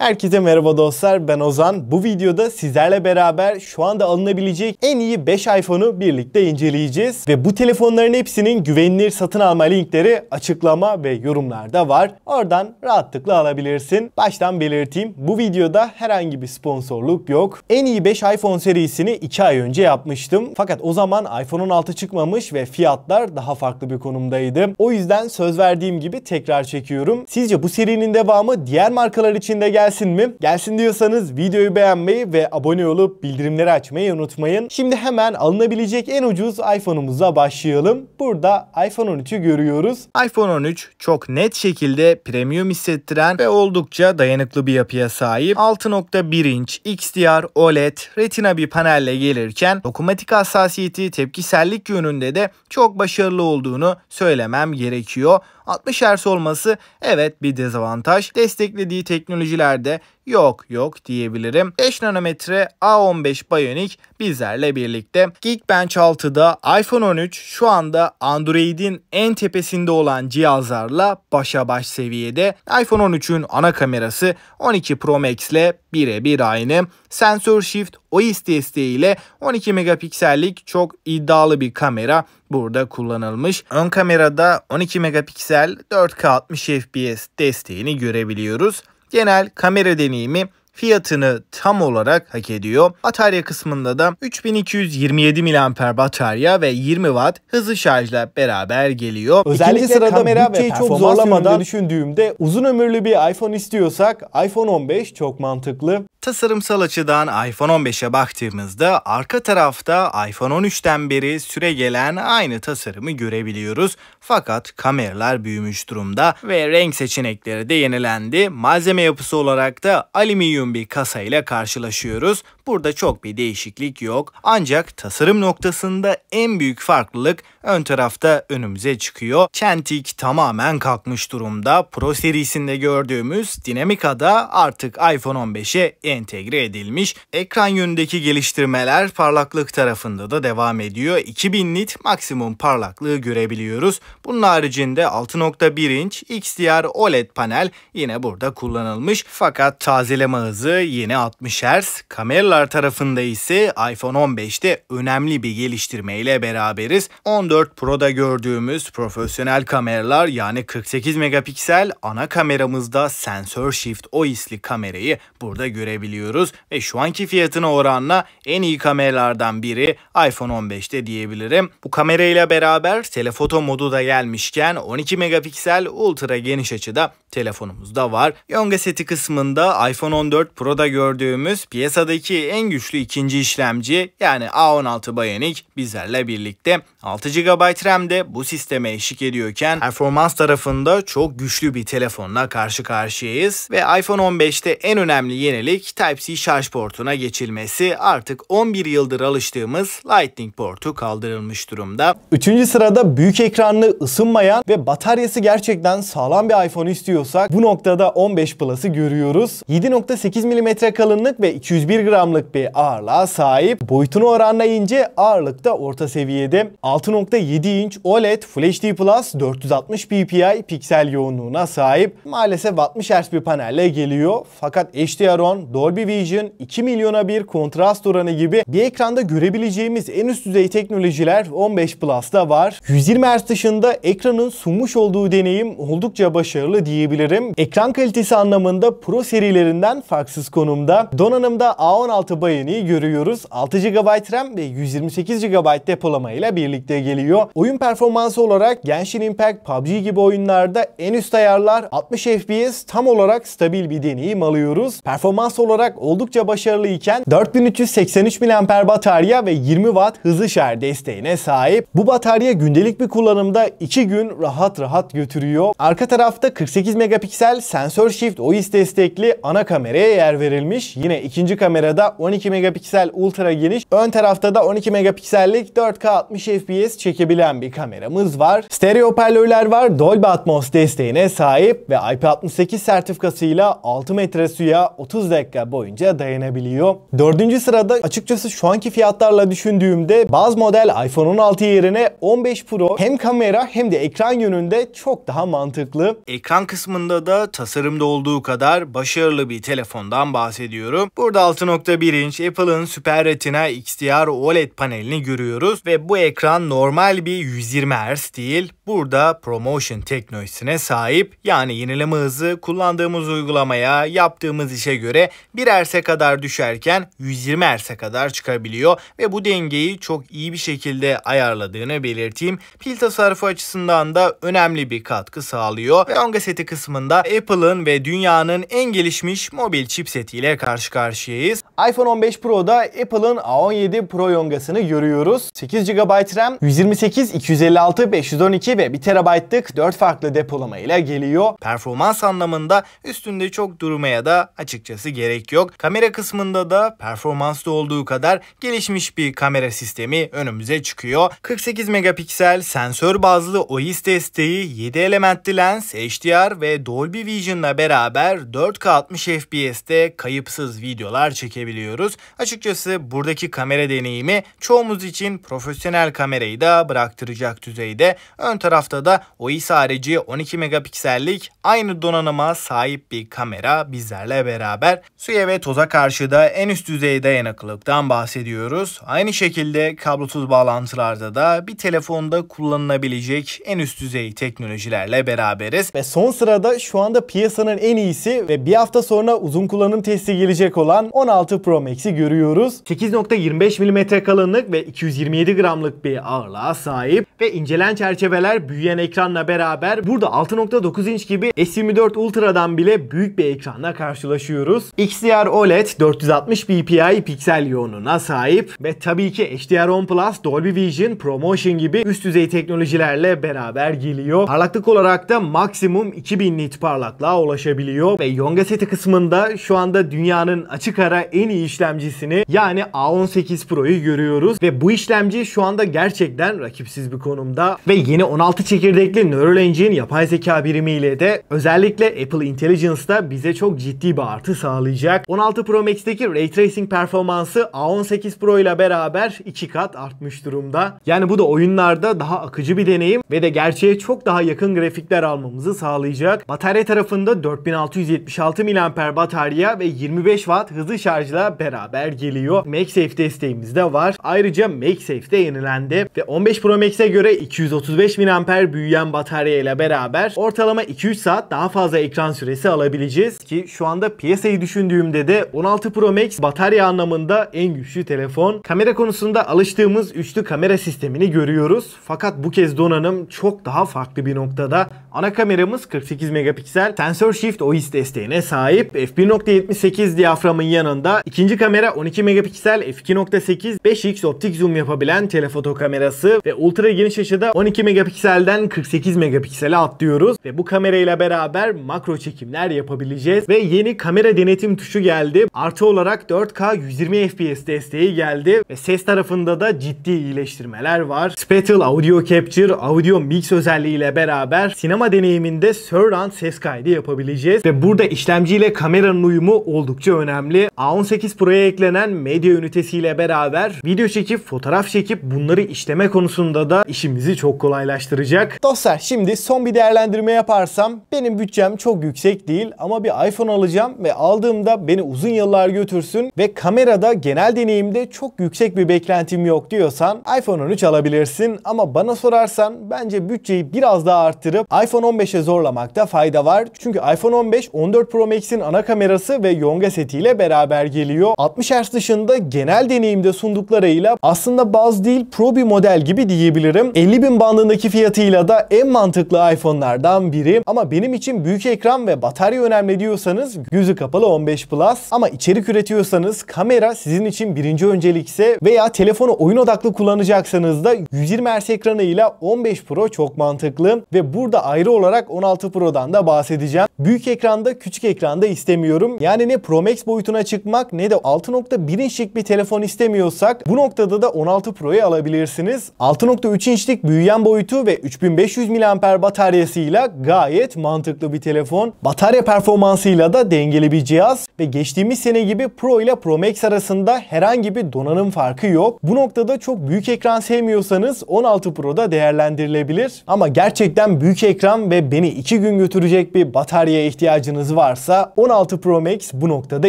Herkese merhaba dostlar ben Ozan. Bu videoda sizlerle beraber şu anda alınabilecek en iyi 5 iPhone'u birlikte inceleyeceğiz. Ve bu telefonların hepsinin güvenilir satın alma linkleri açıklama ve yorumlarda var. Oradan rahatlıkla alabilirsin. Baştan belirteyim bu videoda herhangi bir sponsorluk yok. En iyi 5 iPhone serisini 2 ay önce yapmıştım. Fakat o zaman iPhone 16 çıkmamış ve fiyatlar daha farklı bir konumdaydı. O yüzden söz verdiğim gibi tekrar çekiyorum. Sizce bu serinin devamı diğer markalar için de gelsin gelsin mi? Gelsin diyorsanız videoyu beğenmeyi ve abone olup bildirimleri açmayı unutmayın. Şimdi hemen alınabilecek en ucuz iPhone'umuza başlayalım. Burada iPhone 13'ü görüyoruz. iPhone 13 çok net şekilde premium hissettiren ve oldukça dayanıklı bir yapıya sahip. 6.1 inç XDR OLED Retina bir panelle gelirken dokunmatik hassasiyeti tepkisellik yönünde de çok başarılı olduğunu söylemem gerekiyor. 60 Hz olması evet bir dezavantaj. Desteklediği teknolojiler de yok yok diyebilirim. 5 nanometre A15 Bionic bizlerle birlikte. Geekbench 6'da iPhone 13 şu anda Android'in en tepesinde olan cihazlarla başa baş seviyede. iPhone 13'ün ana kamerası 12 Pro Max ile birebir aynı. sensor Shift OIS desteğiyle 12 megapiksellik çok iddialı bir kamera burada kullanılmış. Ön kamerada 12 megapiksel 4K 60 FPS desteğini görebiliyoruz genel kamera deneyimi fiyatını tam olarak hak ediyor. Batarya kısmında da 3227 mAh batarya ve 20 Watt hızlı şarjla beraber geliyor. Özellikle İkinci sırada kamera ve çok zorlamadan düşündüğümde uzun ömürlü bir iPhone istiyorsak iPhone 15 çok mantıklı. Tasarımsal açıdan iPhone 15'e baktığımızda arka tarafta iPhone 13'ten beri süre gelen aynı tasarımı görebiliyoruz. Fakat kameralar büyümüş durumda ve renk seçenekleri de yenilendi. Malzeme yapısı olarak da alüminyum bir kasa ile karşılaşıyoruz. Burada çok bir değişiklik yok ancak tasarım noktasında en büyük farklılık ön tarafta önümüze çıkıyor. Çentik tamamen kalkmış durumda. Pro serisinde gördüğümüz dinamika da artık iPhone 15'e entegre edilmiş. Ekran yönündeki geliştirmeler parlaklık tarafında da devam ediyor. 2000 nit maksimum parlaklığı görebiliyoruz. Bunun haricinde 6.1 inç XDR OLED panel yine burada kullanılmış. Fakat tazeleme hızı yine 60 Hz. Kameralar Pixar tarafında ise iPhone 15'te önemli bir geliştirmeyle beraberiz. 14 Pro'da gördüğümüz profesyonel kameralar yani 48 megapiksel ana kameramızda sensör shift OIS'li kamerayı burada görebiliyoruz ve şu anki fiyatına oranla en iyi kameralardan biri iPhone 15'te diyebilirim. Bu kamerayla beraber telefoto modu da gelmişken 12 megapiksel ultra geniş açıda telefonumuzda var. Yonga seti kısmında iPhone 14 Pro'da gördüğümüz piyasadaki en güçlü ikinci işlemci yani A16 Bionic bizlerle birlikte 6 GB RAM'de bu sisteme eşlik ediyorken performans tarafında çok güçlü bir telefonla karşı karşıyayız ve iPhone 15'te en önemli yenilik Type-C şarj portuna geçilmesi artık 11 yıldır alıştığımız Lightning portu kaldırılmış durumda. Üçüncü sırada büyük ekranlı ısınmayan ve bataryası gerçekten sağlam bir iPhone istiyorsak bu noktada 15 Plus'ı görüyoruz. 7.8 mm kalınlık ve 201 gram gramlık bir ağırlığa sahip. Boyutunu oranlayınca ağırlık da orta seviyede. 6.7 inç OLED Flash D Plus 460 ppi piksel yoğunluğuna sahip. Maalesef 60 Hz bir panelle geliyor. Fakat HDR10, Dolby Vision, 2 milyona bir kontrast oranı gibi bir ekranda görebileceğimiz en üst düzey teknolojiler 15 Plus'ta var. 120 Hz dışında ekranın sunmuş olduğu deneyim oldukça başarılı diyebilirim. Ekran kalitesi anlamında Pro serilerinden farksız konumda. Donanımda A16 6 bayoniği görüyoruz. 6 GB RAM ve 128 GB depolama ile birlikte geliyor. Oyun performansı olarak Genshin Impact, PUBG gibi oyunlarda en üst ayarlar 60 FPS tam olarak stabil bir deneyim alıyoruz. Performans olarak oldukça başarılı iken 4383 mAh batarya ve 20 Watt hızlı şarj desteğine sahip. Bu batarya gündelik bir kullanımda 2 gün rahat rahat götürüyor. Arka tarafta 48 megapiksel sensör shift OIS destekli ana kameraya yer verilmiş. Yine ikinci kamerada 12 megapiksel ultra geniş, ön tarafta da 12 megapiksellik 4K 60 FPS çekebilen bir kameramız var. Stereo hoparlörler var, Dolby Atmos desteğine sahip ve IP68 sertifikasıyla 6 metre suya 30 dakika boyunca dayanabiliyor. Dördüncü sırada açıkçası şu anki fiyatlarla düşündüğümde bazı model iPhone 16 yerine 15 Pro hem kamera hem de ekran yönünde çok daha mantıklı. Ekran kısmında da tasarımda olduğu kadar başarılı bir telefondan bahsediyorum. Burada 6.1 1 inç Apple'ın Super Retina XDR OLED panelini görüyoruz ve bu ekran normal bir 120 Hz değil. Burada ProMotion teknolojisine sahip yani yenileme hızı kullandığımız uygulamaya yaptığımız işe göre 1 Hz'e kadar düşerken 120 Hz'e kadar çıkabiliyor ve bu dengeyi çok iyi bir şekilde ayarladığını belirteyim. Pil tasarrufu açısından da önemli bir katkı sağlıyor ve Onga seti kısmında Apple'ın ve dünyanın en gelişmiş mobil chipset ile karşı karşıyayız iPhone 15 Pro'da Apple'ın A17 Pro yongasını görüyoruz. 8 GB RAM, 128, 256, 512 ve 1 TB'lık 4 farklı depolama ile geliyor. Performans anlamında üstünde çok durmaya da açıkçası gerek yok. Kamera kısmında da performanslı olduğu kadar gelişmiş bir kamera sistemi önümüze çıkıyor. 48 megapiksel sensör bazlı OIS desteği, 7 elementli lens, HDR ve Dolby Vision'la beraber 4K 60 FPS'te kayıpsız videolar çekebiliyor görebiliyoruz. Açıkçası buradaki kamera deneyimi çoğumuz için profesyonel kamerayı da bıraktıracak düzeyde. Ön tarafta da OIS harici 12 megapiksellik aynı donanıma sahip bir kamera bizlerle beraber. Suya ve toza karşı da en üst düzey dayanıklılıktan bahsediyoruz. Aynı şekilde kablosuz bağlantılarda da bir telefonda kullanılabilecek en üst düzey teknolojilerle beraberiz. Ve son sırada şu anda piyasanın en iyisi ve bir hafta sonra uzun kullanım testi gelecek olan 16 Pro Max'i görüyoruz. 8.25 mm kalınlık ve 227 gramlık bir ağırlığa sahip ve incelen çerçeveler büyüyen ekranla beraber burada 6.9 inç gibi S24 Ultra'dan bile büyük bir ekranla karşılaşıyoruz. XDR OLED 460 ppi piksel yoğunluğuna sahip ve tabii ki HDR10 Plus, Dolby Vision, ProMotion gibi üst düzey teknolojilerle beraber geliyor. Parlaklık olarak da maksimum 2000 nit parlaklığa ulaşabiliyor ve Yonga seti kısmında şu anda dünyanın açık ara en iyi işlemcisini yani A18 Pro'yu görüyoruz ve bu işlemci şu anda gerçekten rakipsiz bir konumda ve yeni 16 çekirdekli Neural Engine yapay zeka birimiyle de özellikle Apple Intelligence'da bize çok ciddi bir artı sağlayacak. 16 Pro Max'teki Ray Tracing performansı A18 Pro ile beraber 2 kat artmış durumda. Yani bu da oyunlarda daha akıcı bir deneyim ve de gerçeğe çok daha yakın grafikler almamızı sağlayacak. Batarya tarafında 4676 mAh batarya ve 25 Watt hızlı şarj montajla beraber geliyor. MagSafe desteğimiz de var. Ayrıca MagSafe de yenilendi ve 15 Pro Max'e göre 235 mAh büyüyen batarya ile beraber ortalama 2-3 saat daha fazla ekran süresi alabileceğiz ki şu anda piyasayı düşündüğümde de 16 Pro Max batarya anlamında en güçlü telefon. Kamera konusunda alıştığımız üçlü kamera sistemini görüyoruz. Fakat bu kez donanım çok daha farklı bir noktada. Ana kameramız 48 megapiksel, sensör shift OIS desteğine sahip. F1.78 diyaframın yanında kamera. İkinci kamera 12 megapiksel f2.8 5x optik zoom yapabilen telefoto kamerası ve ultra geniş açıda 12 megapikselden 48 megapiksele atlıyoruz ve bu kamerayla beraber makro çekimler yapabileceğiz ve yeni kamera denetim tuşu geldi. Artı olarak 4K 120 FPS desteği geldi ve ses tarafında da ciddi iyileştirmeler var. Spatial Audio Capture, Audio Mix özelliğiyle beraber sinema deneyiminde surround ses kaydı yapabileceğiz ve burada işlemci ile kameranın uyumu oldukça önemli. A18 18 Pro'ya eklenen medya ünitesiyle beraber video çekip, fotoğraf çekip bunları işleme konusunda da işimizi çok kolaylaştıracak. Dostlar şimdi son bir değerlendirme yaparsam benim bütçem çok yüksek değil ama bir iPhone alacağım ve aldığımda beni uzun yıllar götürsün ve kamerada genel deneyimde çok yüksek bir beklentim yok diyorsan iPhone 13 alabilirsin ama bana sorarsan bence bütçeyi biraz daha arttırıp iPhone 15'e zorlamakta fayda var. Çünkü iPhone 15 14 Pro Max'in ana kamerası ve yonga setiyle beraber geliyor geliyor. 60 Hz dışında genel deneyimde sunduklarıyla aslında baz değil pro bir model gibi diyebilirim. 50 bin bandındaki fiyatıyla da en mantıklı iPhone'lardan biri. Ama benim için büyük ekran ve batarya önemli diyorsanız gözü kapalı 15 Plus. Ama içerik üretiyorsanız kamera sizin için birinci öncelikse veya telefonu oyun odaklı kullanacaksanız da 120 Hz ekranıyla 15 Pro çok mantıklı ve burada ayrı olarak 16 Pro'dan da bahsedeceğim. Büyük ekranda küçük ekranda istemiyorum. Yani ne Pro Max boyutuna çıkmak almak ne de 6.1 inçlik bir telefon istemiyorsak bu noktada da 16 Pro'yu alabilirsiniz. 6.3 inçlik büyüyen boyutu ve 3500 mAh bataryasıyla gayet mantıklı bir telefon. Batarya performansıyla da dengeli bir cihaz ve geçtiğimiz sene gibi Pro ile Pro Max arasında herhangi bir donanım farkı yok. Bu noktada çok büyük ekran sevmiyorsanız 16 Pro'da değerlendirilebilir. Ama gerçekten büyük ekran ve beni 2 gün götürecek bir bataryaya ihtiyacınız varsa 16 Pro Max bu noktada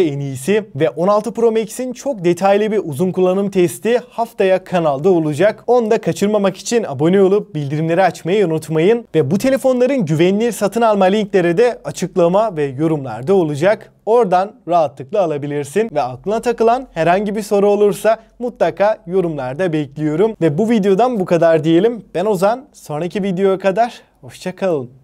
en iyisi ve 16 Pro Max'in çok detaylı bir uzun kullanım testi haftaya kanalda olacak. Onu da kaçırmamak için abone olup bildirimleri açmayı unutmayın. Ve bu telefonların güvenilir satın alma linkleri de açıklama ve yorumlarda olacak. Oradan rahatlıkla alabilirsin ve aklına takılan herhangi bir soru olursa mutlaka yorumlarda bekliyorum. Ve bu videodan bu kadar diyelim. Ben Ozan. Sonraki videoya kadar hoşçakalın.